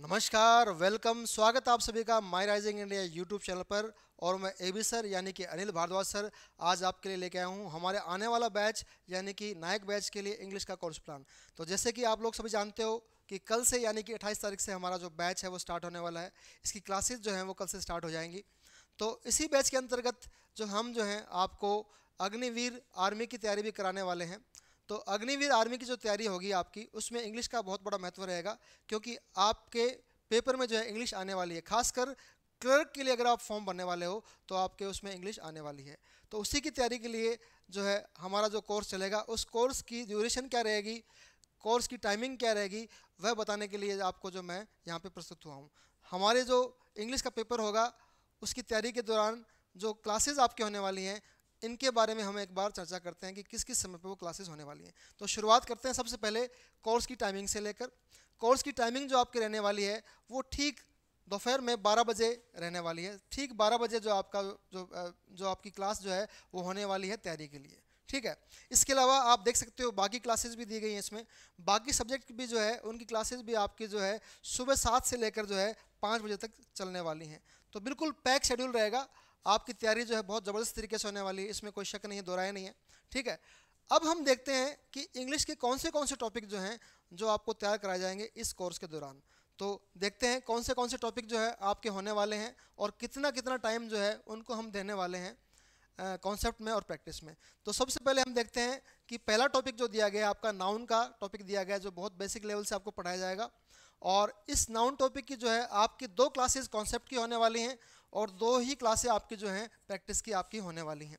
नमस्कार वेलकम स्वागत आप सभी का my rising India YouTube channel पर और मैं ए बी सर यानी कि अनिल भारद्वाज सर आज आपके लिए लेके आया हूँ हमारे आने वाला बैच यानी कि नायक बैच के लिए इंग्लिश का कोर्स प्लान तो जैसे कि आप लोग सभी जानते हो कि कल से यानी कि 28 तारीख से हमारा जो बैच है वो स्टार्ट होने वाला है इसकी क्लासेज जो हैं वो कल से स्टार्ट हो जाएंगी तो इसी बैच के अंतर्गत जो हम जो हैं आपको अग्निवीर आर्मी की तैयारी भी कराने वाले हैं तो अग्निवीर आर्मी की जो तैयारी होगी आपकी उसमें इंग्लिश का बहुत बड़ा महत्व रहेगा क्योंकि आपके पेपर में जो है इंग्लिश आने वाली है खासकर क्लर्क के लिए अगर आप फॉर्म भरने वाले हो तो आपके उसमें इंग्लिश आने वाली है तो उसी की तैयारी के लिए जो है हमारा जो कोर्स चलेगा उस कोर्स की ड्यूरेशन क्या रहेगी कोर्स की टाइमिंग क्या रहेगी वह बताने के लिए आपको जो मैं यहाँ पर प्रस्तुत हुआ हूँ हमारे जो इंग्लिश का पेपर होगा उसकी तैयारी के दौरान जो क्लासेज आपके होने वाली हैं इनके बारे में हम एक बार चर्चा करते हैं कि किस किस समय पर वो क्लासेस होने वाली हैं तो शुरुआत करते हैं सबसे पहले कोर्स की टाइमिंग से लेकर कोर्स की टाइमिंग जो आपकी रहने वाली है वो ठीक दोपहर में 12 बजे रहने वाली है ठीक 12 बजे जो आपका जो जो आपकी क्लास जो है वो होने वाली है तैयारी के लिए ठीक है इसके अलावा आप देख सकते हो बाकी क्लासेस भी दी गई हैं इसमें बाकी सब्जेक्ट भी जो है उनकी क्लासेस भी आपकी जो है सुबह सात से लेकर जो है पाँच बजे तक चलने वाली हैं तो बिल्कुल पैक शेड्यूल रहेगा आपकी तैयारी जो है बहुत ज़बरदस्त तरीके से होने वाली है इसमें कोई शक नहीं है दोहराया नहीं है ठीक है अब हम देखते हैं कि इंग्लिश के कौन से कौन से टॉपिक जो हैं जो आपको तैयार कराए जाएंगे इस कोर्स के दौरान तो देखते हैं कौन से कौन से टॉपिक जो है आपके होने वाले हैं और कितना कितना टाइम जो है उनको हम देने वाले हैं कॉन्सेप्ट में और प्रैक्टिस में तो सबसे पहले हम देखते हैं कि पहला टॉपिक जो दिया गया आपका नाउन का टॉपिक दिया गया जो बहुत बेसिक लेवल से आपको पढ़ाया जाएगा और इस नाउन टॉपिक की जो है आपकी दो क्लासेस कॉन्सेप्ट की होने वाली हैं और दो ही क्लासें आपकी जो हैं प्रैक्टिस की आपकी होने वाली हैं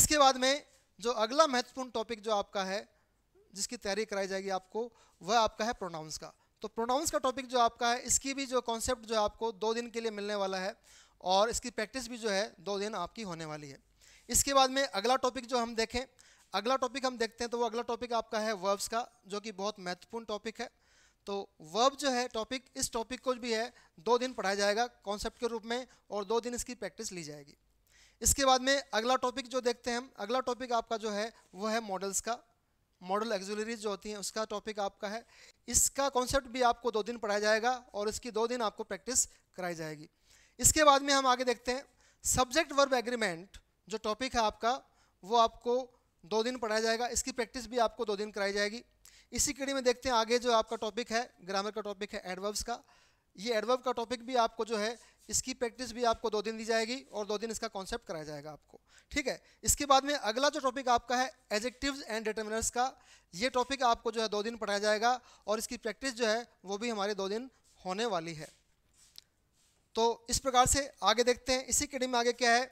इसके बाद में जो अगला महत्वपूर्ण टॉपिक जो आपका है जिसकी तैयारी कराई जाएगी आपको वह आपका है प्रोनाउंस का तो प्रोनाउंस का टॉपिक जो आपका है इसकी भी जो कॉन्सेप्ट जो है आपको दो दिन के लिए मिलने वाला है और इसकी प्रैक्टिस भी जो है दो दिन आपकी होने वाली है इसके बाद में अगला टॉपिक जो हम देखें अगला टॉपिक हम देखते हैं तो वो अगला टॉपिक आपका है वर्ब्स का जो कि बहुत महत्वपूर्ण टॉपिक है तो वर्ब जो है टॉपिक इस टॉपिक को भी है दो दिन पढ़ाया जाएगा कॉन्सेप्ट के रूप में और दो दिन इसकी प्रैक्टिस ली जाएगी इसके बाद में अगला टॉपिक जो देखते हैं हम अगला टॉपिक आपका जो है वो है मॉडल्स का मॉडल एक्जुलरीज जो होती हैं उसका टॉपिक आपका है इसका कॉन्सेप्ट भी आपको दो दिन पढ़ाया जाएगा और इसकी दो दिन आपको प्रैक्टिस कराई जाएगी इसके बाद में हम आगे देखते हैं सब्जेक्ट वर्ब एग्रीमेंट जो टॉपिक है आपका वो आपको दो दिन पढ़ाया जाएगा इसकी प्रैक्टिस भी आपको दो दिन कराई जाएगी इसी कड़ी में देखते हैं आगे जो आपका टॉपिक है ग्रामर का टॉपिक है एडवर्ब्स का ये एडवर्ब का टॉपिक भी आपको जो है इसकी प्रैक्टिस भी आपको दो दिन दी जाएगी और दो दिन इसका कॉन्सेप्ट कराया जाएगा आपको ठीक है इसके बाद में अगला जो टॉपिक आपका है एजेक्टिव्स एंड डिटर्मिनर्स का ये टॉपिक आपको जो है दो दिन पढ़ाया जाएगा और इसकी प्रैक्टिस जो है वो भी हमारे दो दिन होने वाली है तो इस प्रकार से आगे देखते हैं इसी कड़ी में आगे क्या है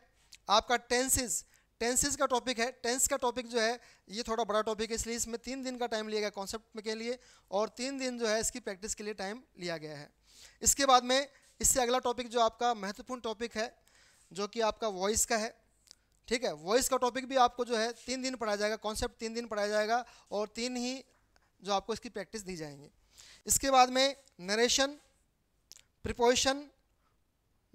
आपका टेंसेज टेंसेज का टॉपिक है टेंस का टॉपिक जो है ये थोड़ा बड़ा टॉपिक है इसलिए इसमें तीन दिन का टाइम लिया गया कॉन्सेप्ट के लिए और तीन दिन जो है इसकी प्रैक्टिस के लिए टाइम लिया गया है इसके बाद में इससे अगला टॉपिक जो आपका महत्वपूर्ण टॉपिक है जो कि आपका वॉइस का है ठीक है वॉइस का टॉपिक भी आपको जो है तीन दिन पढ़ाया जाएगा कॉन्सेप्ट तीन दिन पढ़ाया जाएगा और तीन ही जो आपको इसकी प्रैक्टिस दी जाएंगी इसके बाद में नरेशन प्रिपोजिशन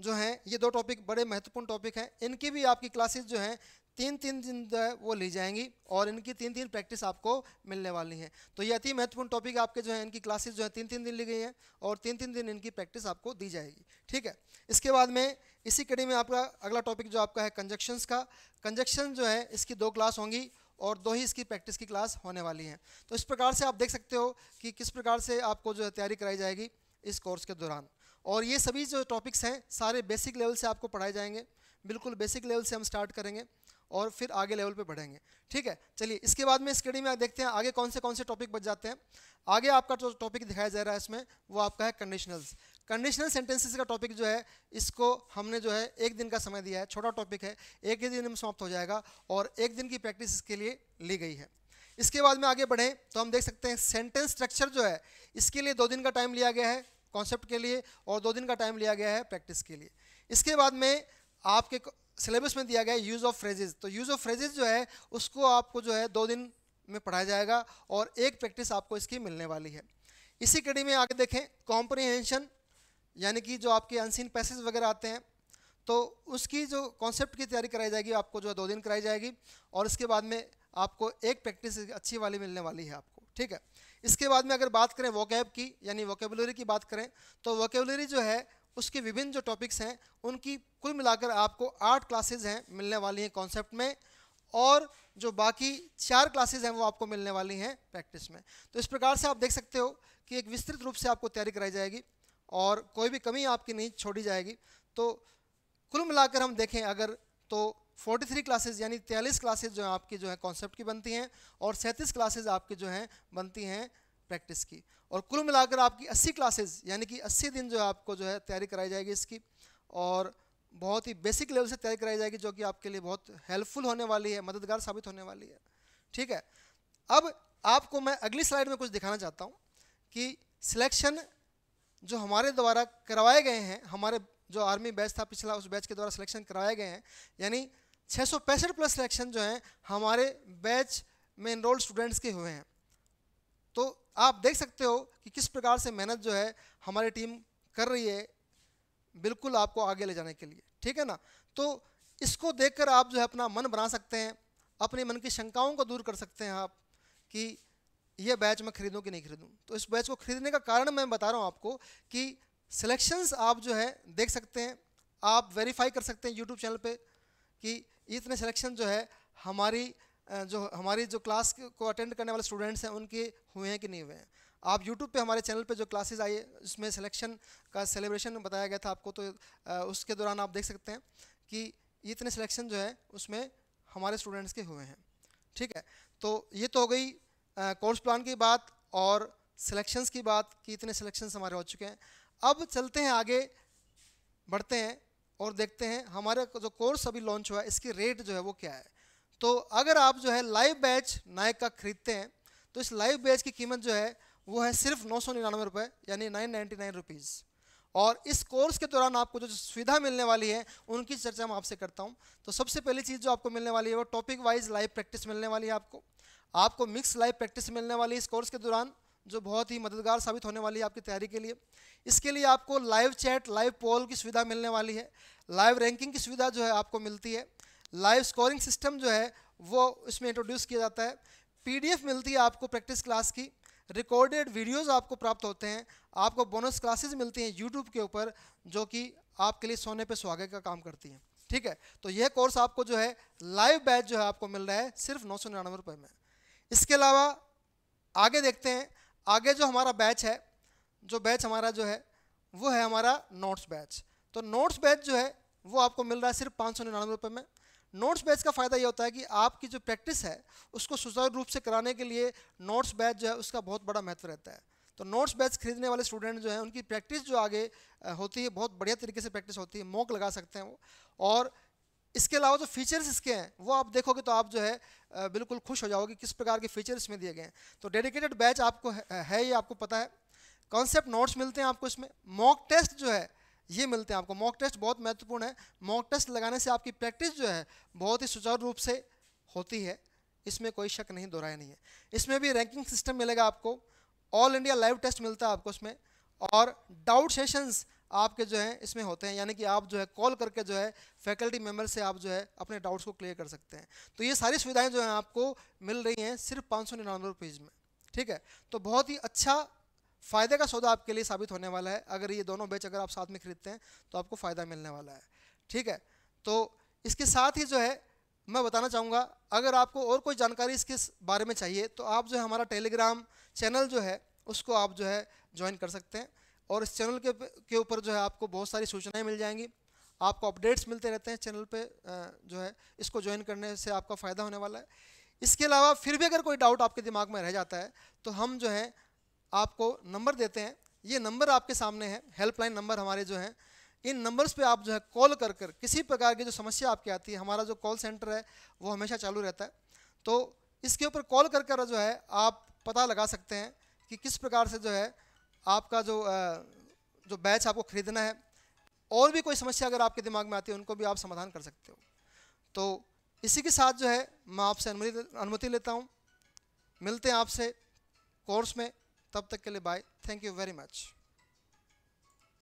जो हैं ये दो टॉपिक बड़े महत्वपूर्ण टॉपिक हैं इनकी भी आपकी क्लासेस जो हैं तीन तीन दिन जो है वो ली जाएंगी और इनकी तीन तीन प्रैक्टिस आपको मिलने वाली है तो ये अति महत्वपूर्ण टॉपिक आपके जो है इनकी क्लासेस जो है तीन तीन दिन ली गई हैं और तीन तीन दिन इनकी प्रैक्टिस आपको दी जाएगी ठीक है इसके बाद में इसी कड़ी में आपका अगला टॉपिक जो आपका है कंजक्शंस का कंजक्शन जो है इसकी दो क्लास होंगी और दो ही इसकी प्रैक्टिस की क्लास होने वाली हैं तो इस प्रकार से आप देख सकते हो कि किस प्रकार से आपको जो है तैयारी कराई जाएगी इस कोर्स के दौरान और ये सभी जो टॉपिक्स हैं सारे बेसिक लेवल से आपको पढ़ाए जाएंगे बिल्कुल बेसिक लेवल से हम स्टार्ट करेंगे और फिर आगे लेवल पे बढ़ेंगे ठीक है चलिए इसके बाद में स्टडी में देखते हैं आगे कौन से कौन से टॉपिक बच जाते हैं आगे आपका जो टॉपिक दिखाया जा रहा है इसमें वो आपका है कंडीशनल्स कंडीशनल सेंटेंसेस का टॉपिक जो है इसको हमने जो है एक दिन का समय दिया है छोटा टॉपिक है एक ही दिन में समाप्त हो जाएगा और एक दिन की प्रैक्टिस इसके लिए ली गई है इसके बाद में आगे बढ़ें तो हम देख सकते हैं सेंटेंस स्ट्रक्चर जो है इसके लिए दो दिन का टाइम लिया गया है कॉन्सेप्ट के लिए और दो दिन का टाइम लिया गया है प्रैक्टिस के लिए इसके बाद में आपके सिलेबस में दिया गया यूज़ ऑफ फ्रेजेज तो यूज़ ऑफ फ्रेजेज जो है उसको आपको जो है दो दिन में पढ़ाया जाएगा और एक प्रैक्टिस आपको इसकी मिलने वाली है इसी कड़ी में आगे देखें कॉम्प्रिहेंशन यानी कि जो आपके अनसिन पैसेज वगैरह आते हैं तो उसकी जो कॉन्सेप्ट की तैयारी कराई जाएगी आपको जो है दो दिन कराई जाएगी और इसके बाद में आपको एक प्रैक्टिस अच्छी वाली मिलने वाली है आपको ठीक है इसके बाद में अगर बात करें वोकैब की यानी वोकेबुलरी की बात करें तो वोकेबुलरी जो है उसके विभिन्न जो टॉपिक्स हैं उनकी कुल मिलाकर आपको आठ क्लासेज हैं मिलने वाली हैं कॉन्सेप्ट में और जो बाकी चार क्लासेज हैं वो आपको मिलने वाली हैं प्रैक्टिस में तो इस प्रकार से आप देख सकते हो कि एक विस्तृत रूप से आपको तैयारी कराई जाएगी और कोई भी कमी आपकी नहीं छोड़ी जाएगी तो कुल मिलाकर हम देखें अगर तो 43 क्लासेस यानी 43 क्लासेस जो हैं आपकी जो है कॉन्सेप्ट की बनती हैं और 37 क्लासेस आपकी जो हैं बनती हैं प्रैक्टिस की और कुल मिलाकर आपकी 80 क्लासेस यानी कि 80 दिन जो है आपको जो है तैयारी कराई जाएगी इसकी और बहुत ही बेसिक लेवल से तैयारी कराई जाएगी जो कि आपके लिए बहुत हेल्पफुल होने वाली है मददगार साबित होने वाली है ठीक है अब आपको मैं अगली स्लाइड में कुछ दिखाना चाहता हूँ कि सिलेक्शन जो हमारे द्वारा करवाए गए हैं हमारे जो आर्मी बैच था पिछला उस बैच के द्वारा सिलेक्शन करवाए गए हैं यानी छः प्लस सिलेक्शन जो हैं हमारे बैच में इनरोल्ड स्टूडेंट्स के हुए हैं तो आप देख सकते हो कि किस प्रकार से मेहनत जो है हमारी टीम कर रही है बिल्कुल आपको आगे ले जाने के लिए ठीक है ना तो इसको देखकर आप जो है अपना मन बना सकते हैं अपने मन की शंकाओं को दूर कर सकते हैं आप कि यह बैच मैं खरीदूँ कि नहीं खरीदूँ तो इस बैच को खरीदने का कारण मैं बता रहा हूँ आपको कि सिलेक्शंस आप जो है देख सकते हैं आप वेरीफाई कर सकते हैं यूट्यूब चैनल पे कि इतने सिलेक्शन जो है हमारी जो हमारी जो क्लास को अटेंड करने वाले स्टूडेंट्स हैं उनके हुए हैं कि नहीं हुए हैं आप यूट्यूब पे हमारे चैनल पे जो क्लासेस आई है उसमें सिलेक्शन का सेलिब्रेशन बताया गया था आपको तो उसके दौरान आप देख सकते हैं कि इतने सिलेक्शन जो है उसमें हमारे स्टूडेंट्स के हुए हैं ठीक है तो ये तो हो गई कोर्स प्लान की बात और सिलेक्शंस की बात कि इतने सिलेक्शंस हमारे हो चुके हैं अब चलते हैं आगे बढ़ते हैं और देखते हैं हमारे जो कोर्स अभी लॉन्च हुआ है इसकी रेट जो है वो क्या है तो अगर आप जो है लाइव बैच नायक का खरीदते हैं तो इस लाइव बैच की कीमत जो है वो है सिर्फ नौ सौ निन्यानवे रुपये यानी नाइन नाइन्टी नाइन रुपीज़ और इस कोर्स के दौरान आपको जो सुविधा मिलने वाली है उनकी चर्चा मैं आपसे करता हूँ तो सबसे पहली चीज़ जो आपको मिलने वाली है वो टॉपिक वाइज लाइव प्रैक्टिस मिलने वाली है आपको आपको मिक्स लाइव प्रैक्टिस मिलने वाली है इस कोर्स के दौरान जो बहुत ही मददगार साबित होने वाली है आपकी तैयारी के लिए इसके लिए आपको लाइव चैट लाइव पोल की सुविधा मिलने वाली है लाइव रैंकिंग की सुविधा जो है आपको मिलती है लाइव स्कोरिंग सिस्टम जो है वो इसमें इंट्रोड्यूस किया जाता है पीडीएफ मिलती है आपको प्रैक्टिस क्लास की रिकॉर्डेड वीडियोस आपको प्राप्त होते हैं आपको बोनस क्लासेस मिलती हैं यूट्यूब के ऊपर जो कि आपके लिए सोने पे सुहागे का काम करती हैं ठीक है तो यह कोर्स आपको जो है लाइव बैच जो है आपको मिल रहा है सिर्फ नौ सौ निन्यानवे रुपये में इसके अलावा आगे देखते हैं आगे जो हमारा बैच है जो बैच हमारा जो है वो है हमारा नोट्स बैच तो नोट्स बैच जो है वो आपको मिल रहा है सिर्फ पाँच सौ निन्यानवे रुपये में नोट्स बैच का फ़ायदा ये होता है कि आपकी जो प्रैक्टिस है उसको सुचारू रूप से कराने के लिए नोट्स बैच जो है उसका बहुत बड़ा महत्व रहता है तो नोट्स बैच खरीदने वाले स्टूडेंट जो हैं उनकी प्रैक्टिस जो आगे होती है बहुत बढ़िया तरीके से प्रैक्टिस होती है मोक लगा सकते हैं वो और इसके अलावा जो फीचर्स इसके हैं वो आप देखोगे तो आप जो है बिल्कुल खुश हो जाओगे किस प्रकार के फीचर्स में दिए गए हैं तो डेडिकेटेड बैच आपको है ये आपको पता है कॉन्सेप्ट नोट्स मिलते हैं आपको इसमें मॉक टेस्ट जो है ये मिलते हैं आपको मॉक टेस्ट बहुत महत्वपूर्ण है मॉक टेस्ट लगाने से आपकी प्रैक्टिस जो है बहुत ही सुचारू रूप से होती है इसमें कोई शक नहीं दोहराया नहीं है इसमें भी रैंकिंग सिस्टम मिलेगा आपको ऑल इंडिया लाइव टेस्ट मिलता है आपको उसमें और डाउट सेशंस आपके जो हैं इसमें होते हैं यानी कि आप जो है कॉल करके जो है फैकल्टी मेम्बर से आप जो है अपने डाउट्स को क्लियर कर सकते हैं तो ये सारी सुविधाएं जो हैं आपको मिल रही हैं सिर्फ पाँच सौ निन्यानवे रुपीज़ में ठीक है तो बहुत ही अच्छा फ़ायदे का सौदा आपके लिए साबित होने वाला है अगर ये दोनों बेच अगर आप साथ में खरीदते हैं तो आपको फ़ायदा मिलने वाला है ठीक है तो इसके साथ ही जो है मैं बताना चाहूँगा अगर आपको और कोई जानकारी इसके बारे में चाहिए तो आप जो है हमारा टेलीग्राम चैनल जो है उसको आप जो है ज्वाइन कर सकते हैं और इस चैनल के के ऊपर जो है आपको बहुत सारी सूचनाएं मिल जाएंगी आपको अपडेट्स मिलते रहते हैं चैनल पे जो है इसको ज्वाइन करने से आपका फ़ायदा होने वाला है इसके अलावा फिर भी अगर कोई डाउट आपके दिमाग में रह जाता है तो हम जो है आपको नंबर देते हैं ये नंबर आपके सामने है हेल्पलाइन नंबर हमारे जो हैं इन नंबर्स पे आप जो है कॉल कर कर किसी प्रकार की जो समस्या आपकी आती है हमारा जो कॉल सेंटर है वो हमेशा चालू रहता है तो इसके ऊपर कॉल कर कर जो है आप पता लगा सकते हैं कि किस प्रकार से जो है आपका जो जो बैच आपको ख़रीदना है और भी कोई समस्या अगर आपके दिमाग में आती है उनको भी आप समाधान कर सकते हो तो इसी के साथ जो है मैं आपसे अनुमति अनुमति लेता हूँ मिलते हैं आपसे कोर्स में तब तक के लिए bye thank you very much